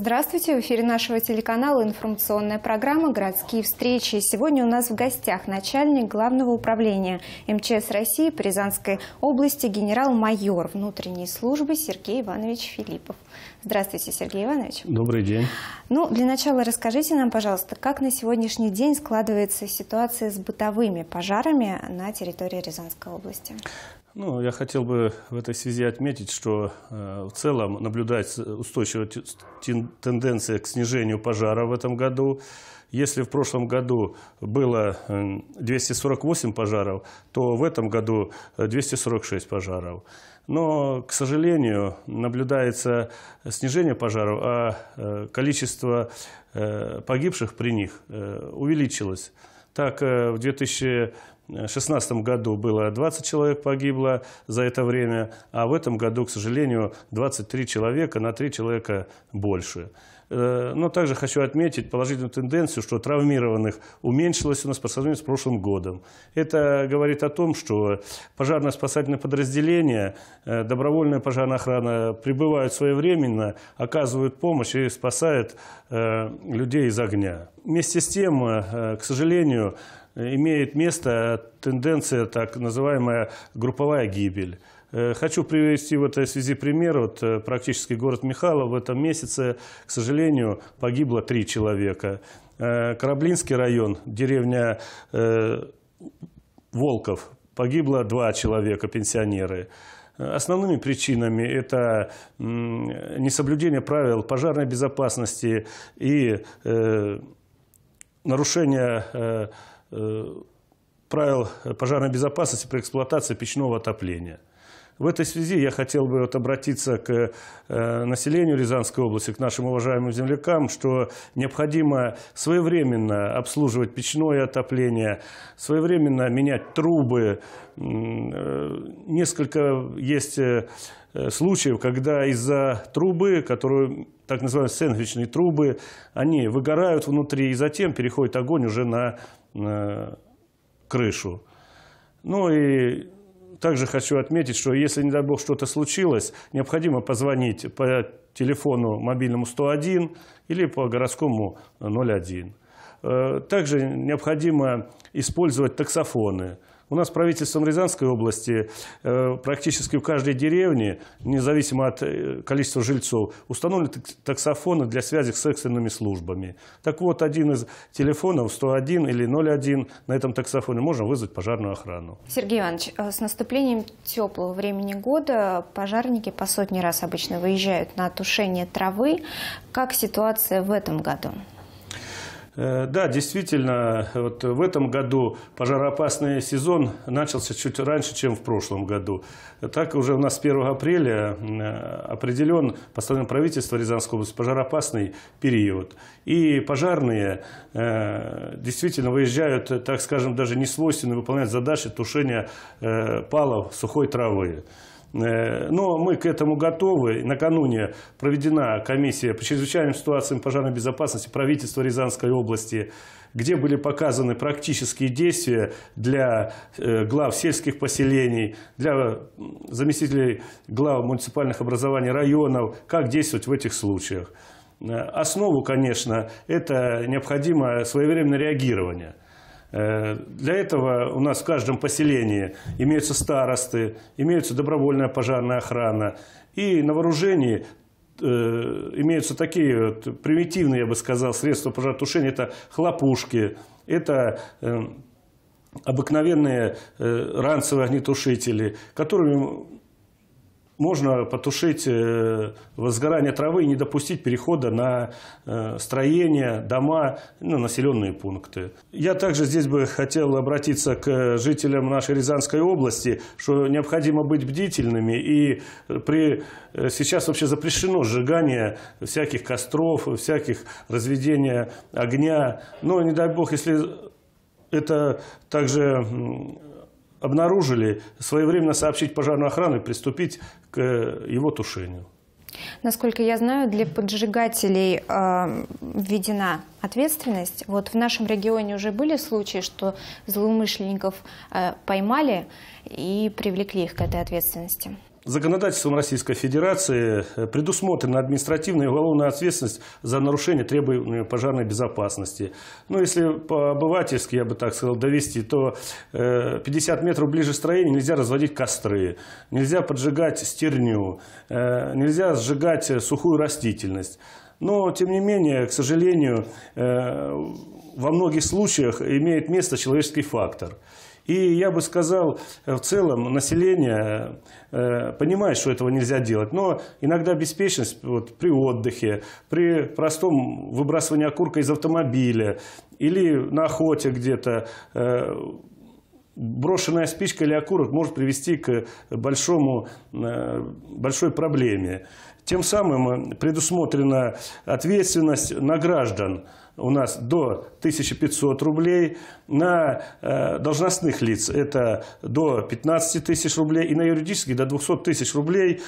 Здравствуйте, в эфире нашего телеканала информационная программа «Городские встречи». Сегодня у нас в гостях начальник Главного управления МЧС России Рязанской области генерал-майор внутренней службы Сергей Иванович Филиппов. Здравствуйте, Сергей Иванович. Добрый день. Ну, для начала расскажите нам, пожалуйста, как на сегодняшний день складывается ситуация с бытовыми пожарами на территории Рязанской области? Ну, я хотел бы в этой связи отметить, что э, в целом наблюдается устойчивая тенденция к снижению пожара в этом году. Если в прошлом году было 248 э, пожаров, то в этом году 246 э, пожаров. Но, к сожалению, наблюдается снижение пожаров, а э, количество погибших при них увеличилось. Так, в 2000 2016 году было 20 человек погибло за это время, а в этом году, к сожалению, 23 человека на 3 человека больше. Э, но также хочу отметить положительную тенденцию, что травмированных уменьшилось у нас по сравнению с прошлым годом. Это говорит о том, что пожарно-спасательные подразделения, э, добровольная пожарная охрана прибывают своевременно, оказывают помощь и спасают э, людей из огня. Вместе с тем, к сожалению, Э, имеет место тенденция, так называемая групповая гибель. Э, хочу привести в этой связи пример. Вот э, практически город Михайлов в этом месяце, к сожалению, погибло три человека. Кораблинский район, деревня Волков, погибло два человека, пенсионеры. Основными причинами это несоблюдение правил пожарной безопасности и нарушение Э, правил пожарной безопасности при эксплуатации печного отопления. В этой связи я хотел бы вот обратиться к э, населению Рязанской области, к нашим уважаемым землякам, что необходимо своевременно обслуживать печное отопление, своевременно менять трубы. Э, несколько есть случаев, когда из-за трубы, которую так называемые сэндвичные трубы, они выгорают внутри, и затем переходит огонь уже на Э, крышу. Ну и также хочу отметить, что если, не дай бог, что-то случилось, необходимо позвонить по телефону мобильному 101 или по городскому 01. Э, также необходимо использовать таксофоны – у нас правительством Рязанской области э, практически в каждой деревне, независимо от э, количества жильцов, установлены таксофоны для связи с экстренными службами. Так вот, один из телефонов 101 или 01 на этом таксофоне можно вызвать пожарную охрану. Сергей Иванович, э, с наступлением теплого времени года пожарники по сотни раз обычно выезжают на тушение травы. Как ситуация в этом году? Э, да, действительно, вот в этом году пожароопасный сезон начался чуть раньше, чем в прошлом году. Так уже у нас с 1 апреля э, определен постановлением правительства Рязанской области пожароопасный период. И пожарные э, действительно выезжают, так скажем, даже не свойственно выполнять задачи тушения палов сухой травы. Э, но мы к этому готовы. Накануне проведена комиссия по чрезвычайным ситуациям пожарной безопасности правительства Рязанской области, где были показаны практические действия для э, глав сельских поселений, для заместителей глав муниципальных образований районов, как действовать в этих случаях. Э, основу, конечно, это необходимо своевременное реагирование – Э, для этого у нас в каждом поселении имеются старосты, имеются добровольная пожарная охрана. И на вооружении э, имеются такие вот примитивные, я бы сказал, средства пожаротушения. Это хлопушки, это э, обыкновенные ранцевые огнетушители, которыми можно потушить э, возгорание травы и не допустить перехода на э, строения, дома, на ну, населенные пункты. Я также здесь бы хотел обратиться к жителям нашей Рязанской области, что необходимо быть бдительными. И при... Э, сейчас вообще запрещено сжигание всяких костров, всяких разведения огня. Но, не дай бог, если это также обнаружили, своевременно сообщить пожарную охрану и приступить к э, его тушению. Насколько я знаю, для поджигателей э, введена ответственность. Вот в нашем регионе уже были случаи, что злоумышленников э, поймали и привлекли их к этой ответственности. Законодательством Российской Федерации э, предусмотрена административная и уголовная ответственность за нарушение требований пожарной безопасности. Ну, если по-обывательски, я бы так сказал, довести, то 50 э, метров ближе строения нельзя разводить костры, нельзя поджигать стерню, э, нельзя сжигать сухую растительность. Но, тем не менее, к сожалению, во многих случаях имеет место человеческий фактор – и я бы сказал, э, в целом население э, понимает, что этого нельзя делать. Но иногда беспечность вот, при отдыхе, при простом выбрасывании окурка из автомобиля или на охоте где-то э, брошенная спичка или окурок может привести к большому, э, большой проблеме. Тем самым э, предусмотрена ответственность на граждан у нас до 1500 рублей, на э, должностных лиц это до 15 тысяч рублей и на юридических до 200 тысяч рублей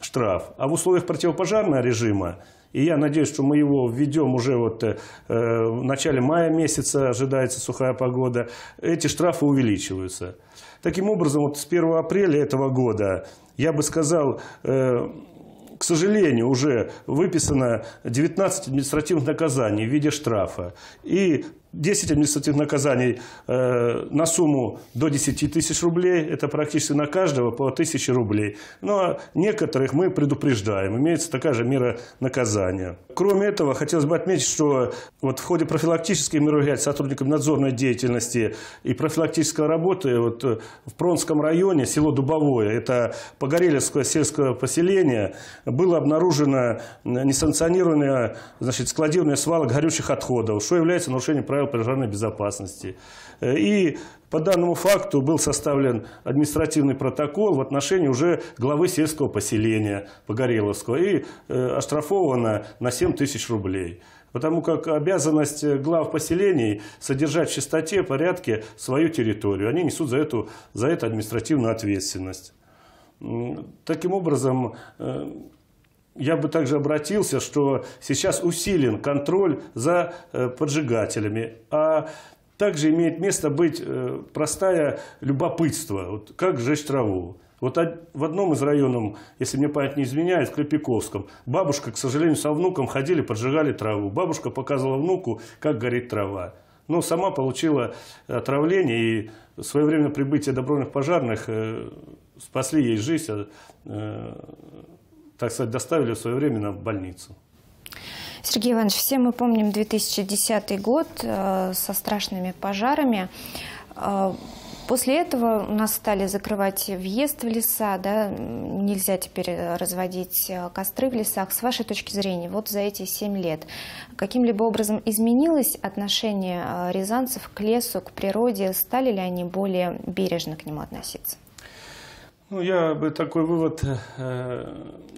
штраф. А в условиях противопожарного режима, и я надеюсь, что мы его введем уже вот э, в начале мая месяца, ожидается сухая погода, эти штрафы увеличиваются. Таким образом, вот с 1 апреля этого года, я бы сказал, э, к сожалению, уже выписано 19 административных наказаний в виде штрафа. И 10 административных наказаний э, на сумму до 10 тысяч рублей, это практически на каждого по 1000 рублей. Но ну, а некоторых мы предупреждаем, имеется такая же мера наказания. Кроме этого, хотелось бы отметить, что вот в ходе профилактических мероприятий сотрудниками надзорной деятельности и профилактической работы вот э, в Пронском районе, село Дубовое, это Погорелевское сельское поселение, было обнаружено несанкционированное значит, складирование свалок горючих отходов, что является нарушением правил пожарной безопасности. Э, и по данному факту был составлен административный протокол в отношении уже главы сельского поселения Погореловского и э, оштрафовано на 7 тысяч рублей. Потому как обязанность э, глав поселений содержать в чистоте, порядке свою территорию. Они несут за, эту, за это административную ответственность. Таким образом, я бы также обратился, что сейчас усилен контроль за э, поджигателями, а также имеет место быть э, простое любопытство, вот как жечь траву. Вот в одном из районов, если мне память не изменяет, в Крепиковском, бабушка, к сожалению, со внуком ходили, поджигали траву. Бабушка показывала внуку, как горит трава. Но ну, сама получила отравление, и своевременно прибытие добровольных пожарных э, спасли ей жизнь а, так сказать, доставили своевременно в больницу. Сергей Иванович, все мы помним 2010 год э, со страшными пожарами. Э, после этого у нас стали закрывать въезд в леса, да? нельзя теперь разводить э, костры в лесах. С вашей точки зрения, вот за эти семь лет каким-либо образом изменилось отношение рязанцев к лесу, к природе? Стали ли они более бережно к нему относиться? Ну, я бы такой вывод э,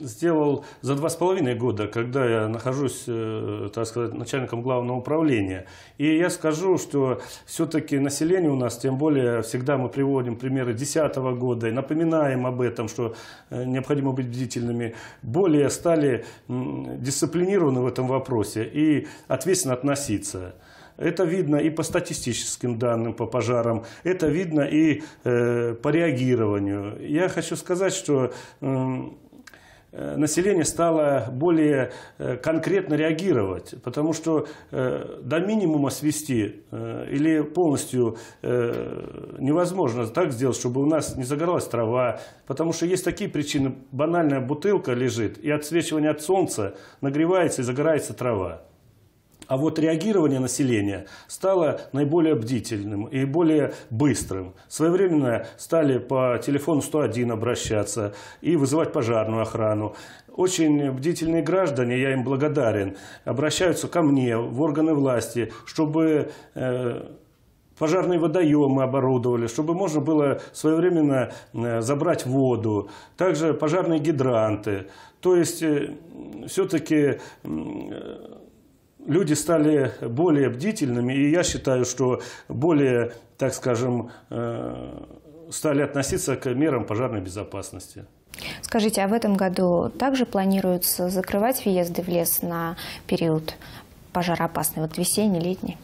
сделал за два с половиной года, когда я нахожусь, э, так сказать, начальником главного управления. И я скажу, что все-таки население у нас, тем более всегда мы приводим примеры 2010 года и напоминаем об этом, что э, необходимо быть бдительными, более стали дисциплинированы в этом вопросе и ответственно относиться. Это видно и по статистическим данным по пожарам, это видно и э, по реагированию. Я хочу сказать, что э, население стало более э, конкретно реагировать, потому что э, до минимума свести э, или полностью невозможно так сделать, чтобы у нас не загоралась трава, потому что есть такие причины. Банальная бутылка лежит, и отсвечивание от солнца нагревается и загорается трава. А вот реагирование населения стало наиболее бдительным и более быстрым. Своевременно стали по телефону 101 обращаться и вызывать пожарную охрану. Очень бдительные граждане, я им благодарен, обращаются ко мне, в органы власти, чтобы... Э пожарные водоемы оборудовали, чтобы можно было своевременно э, забрать воду, также пожарные гидранты. То есть э, все-таки люди стали более бдительными, и я считаю, что более, так скажем, э, стали относиться к мерам пожарной безопасности. Скажите, а в этом году также планируется закрывать въезды в лес на период пожароопасный, вот весенний, летний?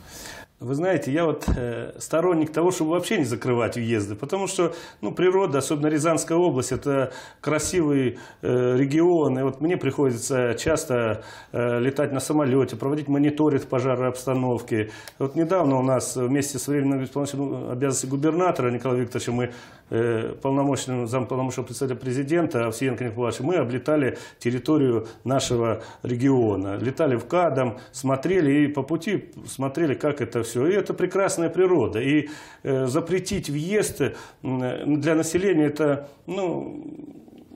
Вы знаете, я вот э, сторонник того, чтобы вообще не закрывать въезды, потому что ну, природа, особенно Рязанская область, это красивый э, регион, и вот мне приходится часто э, летать на самолете, проводить мониторинг пожарной обстановки. Вот недавно у нас вместе с временным исполнителем обязанностей губернатора Николая Викторовича, мы э, полномочным замполномочного представителя президента Овсиенко Николаевича, мы облетали территорию нашего региона. Летали в Кадом, смотрели и по пути смотрели, как это все все. И это прекрасная природа. И э, запретить въезд э, для населения это, ну,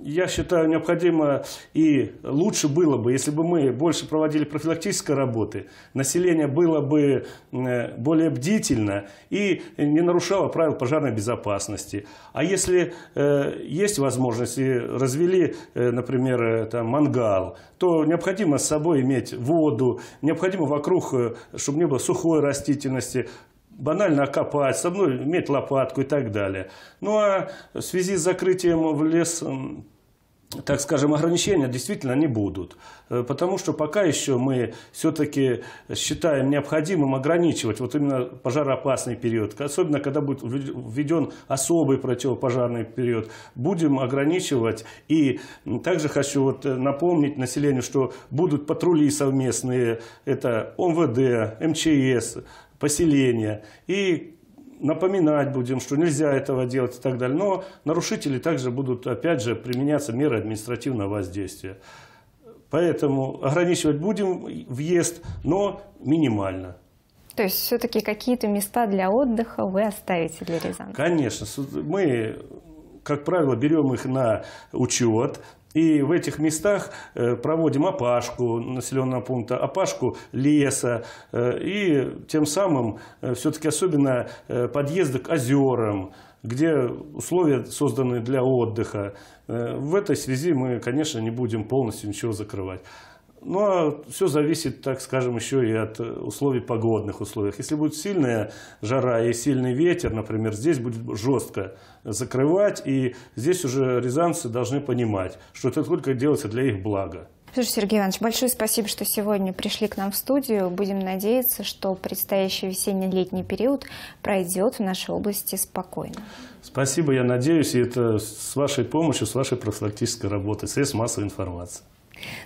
я считаю, необходимо и лучше было бы, если бы мы больше проводили профилактической работы, население было бы э, более бдительно и не нарушало правил пожарной безопасности. А если э, есть возможность и развели, э, например, э, там, мангал, то необходимо с собой иметь воду, необходимо вокруг, э, чтобы не было сухой растительности, банально копать, со мной иметь лопатку и так далее. Ну а в связи с закрытием в лес так скажем, ограничения действительно не будут. Э, потому что пока еще мы все-таки считаем необходимым ограничивать вот именно пожароопасный период. Особенно, когда будет введен особый противопожарный период. Будем ограничивать. И также хочу вот э, напомнить населению, что будут патрули совместные. Это ОМВД, МЧС, поселения. И напоминать будем, что нельзя этого делать и так далее. Но нарушители также будут, опять же, применяться меры административного воздействия. Поэтому ограничивать будем въезд, но минимально. То есть все-таки какие-то места для отдыха вы оставите для рязанцев? Конечно. Мы, как правило, берем их на учет, и в этих местах э, проводим опашку населенного пункта, опашку леса. Э, и тем самым э, все-таки особенно подъезды к озерам, где условия созданы для отдыха. В этой связи мы, конечно, не будем полностью ничего закрывать. Ну, а все зависит, так скажем, еще и от э, условий погодных условий. Если будет сильная жара и сильный ветер, например, здесь будет жестко закрывать, и здесь уже рязанцы должны понимать, что это только делается для их блага. Слушай, Сергей Иванович, большое спасибо, что сегодня пришли к нам в студию. Будем надеяться, что предстоящий весенне-летний период пройдет в нашей области спокойно. Спасибо, я надеюсь, и это с вашей помощью, с вашей профилактической работой, средств массовой информации.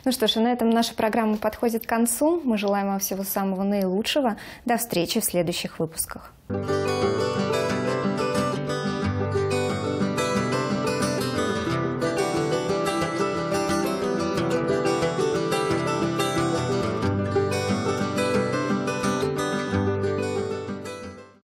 Ну что ж, и на этом наша программа подходит к концу. Мы желаем вам всего самого наилучшего. До встречи в следующих выпусках. Thank you.